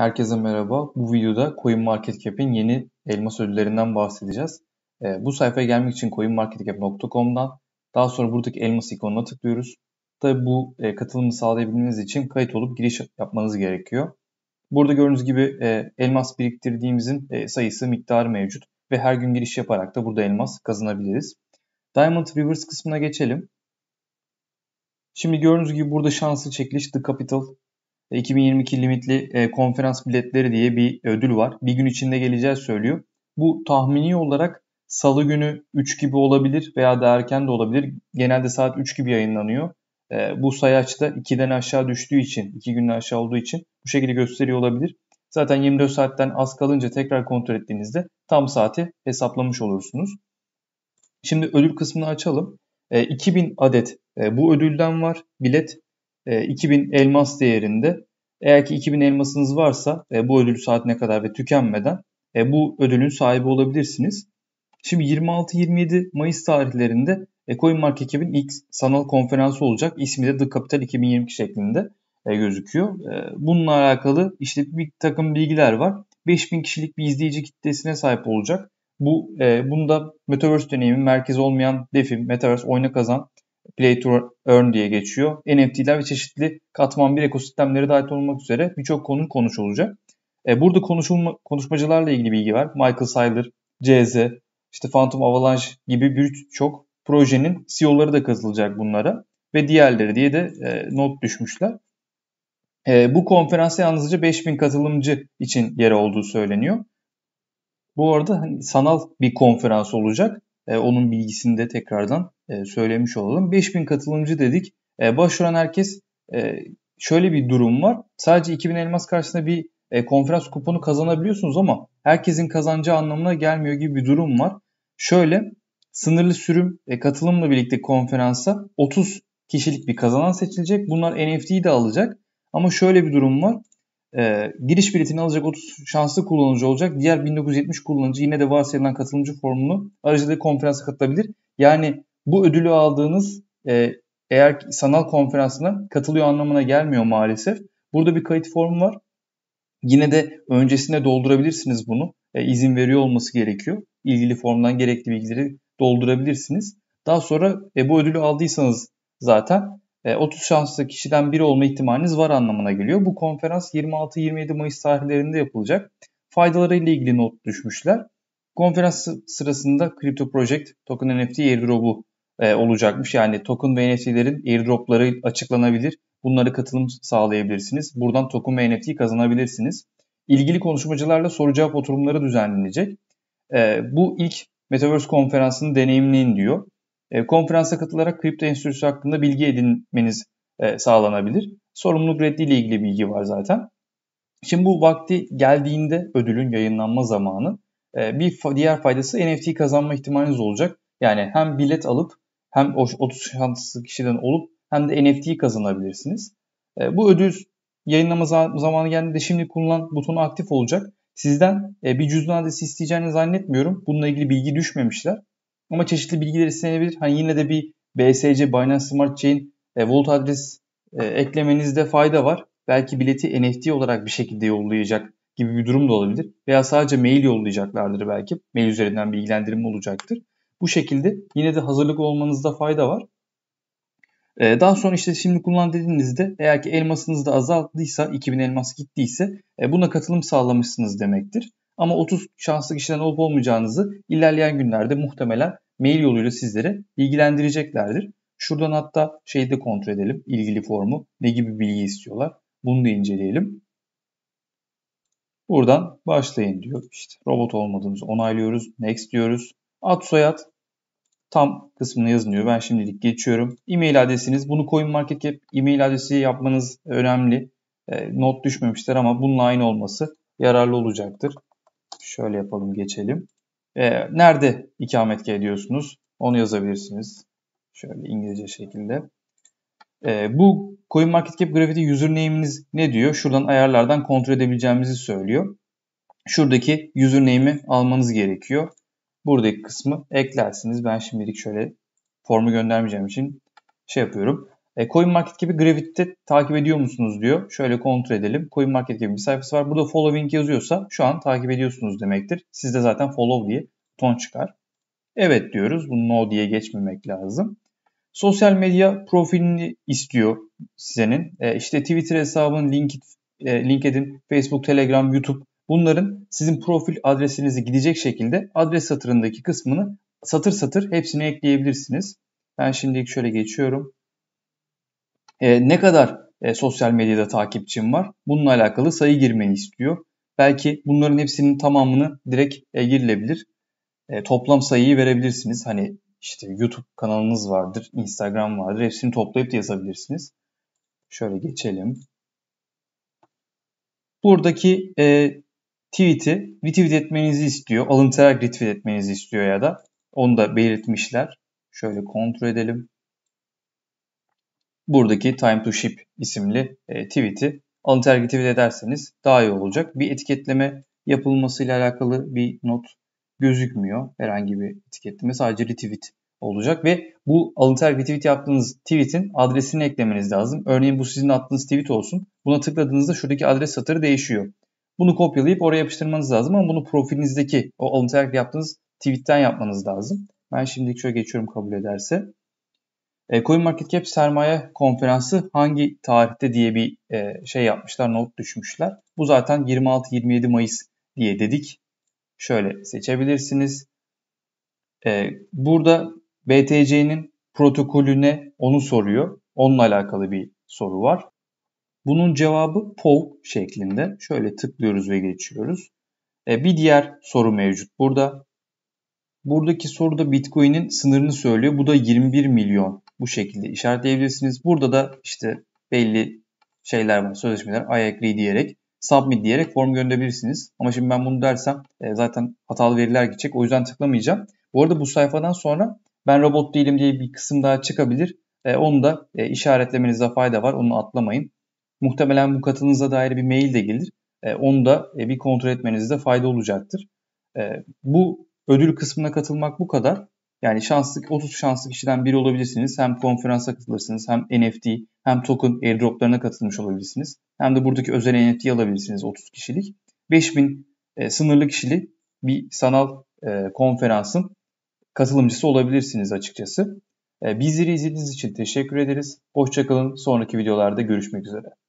Herkese merhaba. Bu videoda CoinMarketCap'in yeni elmas ödüllerinden bahsedeceğiz. E, bu sayfaya gelmek için coinmarketcap.com'dan daha sonra buradaki elmas ikonuna tıklıyoruz. Tabi bu e, katılımı sağlayabilmeniz için kayıt olup giriş yapmanız gerekiyor. Burada gördüğünüz gibi e, elmas biriktirdiğimizin e, sayısı, miktarı mevcut ve her gün giriş yaparak da burada elmas kazanabiliriz. Diamond Rivers kısmına geçelim. Şimdi gördüğünüz gibi burada şanslı çekiliş The Capital 2022 limitli e, konferans biletleri diye bir ödül var. Bir gün içinde geleceği söylüyor. Bu tahmini olarak salı günü 3 gibi olabilir veya daha erken de olabilir. Genelde saat 3 gibi yayınlanıyor. E, bu bu sayaçta 2'den aşağı düştüğü için, 2 günden aşağı olduğu için bu şekilde gösteriyor olabilir. Zaten 24 saatten az kalınca tekrar kontrol ettiğinizde tam saati hesaplamış olursunuz. Şimdi ödül kısmını açalım. 2000 e, adet bu ödülden var bilet e, 2000 elmas değerinde. Eğer ki 2000 elmasınız varsa e, bu ödül saatine kadar ve tükenmeden e, bu ödülün sahibi olabilirsiniz. Şimdi 26-27 Mayıs tarihlerinde e, CoinMark ilk sanal konferansı olacak. İsmi de The Capital 2022 şeklinde e, gözüküyor. E, bununla alakalı işte bir takım bilgiler var. 5000 kişilik bir izleyici kitlesine sahip olacak. Bu e, bunda Metaverse deneyimi merkez olmayan DeFi, Metaverse oyna kazan Play to Earn diye geçiyor. NFT'ler ve çeşitli katman bir ekosistemleri dahil olmak üzere birçok konu konuşulacak. E, burada konuşulma, konuşmacılarla ilgili bilgi var. Michael Saylor, CZ, işte Phantom Avalanche gibi birçok projenin CEO'ları da katılacak bunlara ve diğerleri diye de e, not düşmüşler. E, bu konferansa yalnızca 5000 katılımcı için yer olduğu söyleniyor. Bu arada hani sanal bir konferans olacak. E, onun bilgisini de tekrardan e, söylemiş olalım. 5000 katılımcı dedik. E, başvuran herkes e, şöyle bir durum var. Sadece 2000 elmas karşısında bir e, konferans kuponu kazanabiliyorsunuz ama herkesin kazancı anlamına gelmiyor gibi bir durum var. Şöyle sınırlı sürüm e, katılımla birlikte konferansa 30 kişilik bir kazanan seçilecek. Bunlar NFT'yi de alacak. Ama şöyle bir durum var. E, giriş biletini alacak 30 şanslı kullanıcı olacak. Diğer 1970 kullanıcı yine de varsayılan katılımcı formunu aracılığı konferansa katılabilir. Yani bu ödülü aldığınız e, eğer sanal konferansına katılıyor anlamına gelmiyor maalesef. Burada bir kayıt formu var. Yine de öncesine doldurabilirsiniz bunu. E, izin veriyor olması gerekiyor. İlgili formdan gerekli bilgileri doldurabilirsiniz. Daha sonra e, bu ödülü aldıysanız zaten e, 30 şanslı kişiden biri olma ihtimaliniz var anlamına geliyor. Bu konferans 26-27 Mayıs tarihlerinde yapılacak. Faydalarıyla ilgili not düşmüşler. Konferans sırasında Crypto Project Token NFT airdrop'u e, olacakmış. Yani token ve NFT'lerin airdropları açıklanabilir. Bunlara katılım sağlayabilirsiniz. Buradan token ve NFT kazanabilirsiniz. İlgili konuşmacılarla soru cevap oturumları düzenlenecek. E, bu ilk Metaverse konferansını deneyimleyin diyor. E, konferansa katılarak kripto enstitüsü hakkında bilgi edinmeniz e, sağlanabilir. Sorumluluk reddi ile ilgili bilgi var zaten. Şimdi bu vakti geldiğinde ödülün yayınlanma zamanı e, bir diğer faydası NFT kazanma ihtimaliniz olacak. Yani hem bilet alıp hem o 30 şanslı kişiden olup hem de NFT'yi kazanabilirsiniz. E, bu ödül yayınlama zamanı geldi de şimdi kullanılan butonu aktif olacak. Sizden e, bir cüzdan adresi isteyeceğini zannetmiyorum. Bununla ilgili bilgi düşmemişler. Ama çeşitli bilgiler istenebilir. Hani yine de bir BSC, Binance Smart Chain e, Vault adres e, eklemenizde fayda var. Belki bileti NFT olarak bir şekilde yollayacak gibi bir durum da olabilir. Veya sadece mail yollayacaklardır belki. Mail üzerinden bilgilendirme olacaktır. Bu şekilde yine de hazırlıklı olmanızda fayda var. Ee, daha sonra işte şimdi kullan dediğinizde eğer ki elmasınız da azaldıysa 2000 elmas gittiyse e, buna katılım sağlamışsınız demektir. Ama 30 şanslı kişiden olup olmayacağınızı ilerleyen günlerde muhtemelen mail yoluyla sizlere bilgilendireceklerdir. Şuradan hatta şeyi de kontrol edelim. ilgili formu ne gibi bilgi istiyorlar. Bunu da inceleyelim. Buradan başlayın diyor. İşte robot olmadığımızı onaylıyoruz. Next diyoruz. Ad soyad tam kısmına yazılıyor. Ben şimdilik geçiyorum. E-mail adresiniz. Bunu CoinMarketCap e-mail adresi yapmanız önemli. E, not düşmemişler ama bununla aynı olması yararlı olacaktır. Şöyle yapalım geçelim. E, nerede ikamet ediyorsunuz? Onu yazabilirsiniz. Şöyle İngilizce şekilde. E, bu CoinMarketCap grafiği username'iniz ne diyor? Şuradan ayarlardan kontrol edebileceğimizi söylüyor. Şuradaki username'i almanız gerekiyor buradaki kısmı eklersiniz. Ben şimdilik şöyle formu göndermeyeceğim için şey yapıyorum. E, CoinMarket gibi Gravit'te takip ediyor musunuz diyor. Şöyle kontrol edelim. CoinMarket gibi bir sayfası var. Burada following yazıyorsa şu an takip ediyorsunuz demektir. Sizde zaten follow diye ton çıkar. Evet diyoruz. Bunu no diye geçmemek lazım. Sosyal medya profilini istiyor size'nin. E, işte Twitter hesabın, LinkedIn, e, LinkedIn, Facebook, Telegram, YouTube Bunların sizin profil adresinizi gidecek şekilde adres satırındaki kısmını satır satır hepsini ekleyebilirsiniz. Ben şimdilik şöyle geçiyorum. Ee, ne kadar e, sosyal medyada takipçim var? Bununla alakalı sayı girmeni istiyor. Belki bunların hepsinin tamamını direkt e, girilebilir. E, toplam sayıyı verebilirsiniz. Hani işte YouTube kanalınız vardır, Instagram vardır. Hepsini toplayıp da yazabilirsiniz. Şöyle geçelim. Buradaki e, tweet'i retweet etmenizi istiyor. Alıntılarak retweet etmenizi istiyor ya da. Onu da belirtmişler. Şöyle kontrol edelim. Buradaki time to ship isimli e, tweet'i alıntılarak retweet ederseniz daha iyi olacak. Bir etiketleme yapılmasıyla alakalı bir not gözükmüyor. Herhangi bir etiketleme sadece retweet olacak ve bu alıntı retweet yaptığınız tweet'in adresini eklemeniz lazım. Örneğin bu sizin attığınız tweet olsun. Buna tıkladığınızda şuradaki adres satırı değişiyor. Bunu kopyalayıp oraya yapıştırmanız lazım ama bunu profilinizdeki o alıntı yaptığınız tweetten yapmanız lazım. Ben şimdi şöyle geçiyorum kabul ederse. E, CoinMarketCap sermaye konferansı hangi tarihte diye bir e, şey yapmışlar, not düşmüşler. Bu zaten 26-27 Mayıs diye dedik. Şöyle seçebilirsiniz. E, burada BTC'nin protokolüne onu soruyor. Onunla alakalı bir soru var. Bunun cevabı poll şeklinde. Şöyle tıklıyoruz ve geçiyoruz. E, bir diğer soru mevcut burada. Buradaki soruda Bitcoin'in sınırını söylüyor. Bu da 21 milyon. Bu şekilde işaretleyebilirsiniz. Burada da işte belli şeyler var. Sözleşmeler I agree diyerek submit diyerek form gönderebilirsiniz. Ama şimdi ben bunu dersem e, zaten hatalı veriler gidecek. O yüzden tıklamayacağım. Bu arada bu sayfadan sonra ben robot değilim diye bir kısım daha çıkabilir. E, onu da e, işaretlemenizde fayda var. Onu atlamayın. Muhtemelen bu katılınıza dair bir mail de gelir. E, onu da e, bir kontrol etmenizde fayda olacaktır. E, bu ödül kısmına katılmak bu kadar. Yani şanslı 30 şanslı kişiden biri olabilirsiniz. Hem konferansa katılırsınız, hem NFT, hem token airdroplarına katılmış olabilirsiniz. Hem de buradaki özel NFT alabilirsiniz 30 kişilik. 5000 e, sınırlı kişili bir sanal e, konferansın katılımcısı olabilirsiniz açıkçası. E, bizleri izlediğiniz için teşekkür ederiz. Hoşçakalın. Sonraki videolarda görüşmek üzere.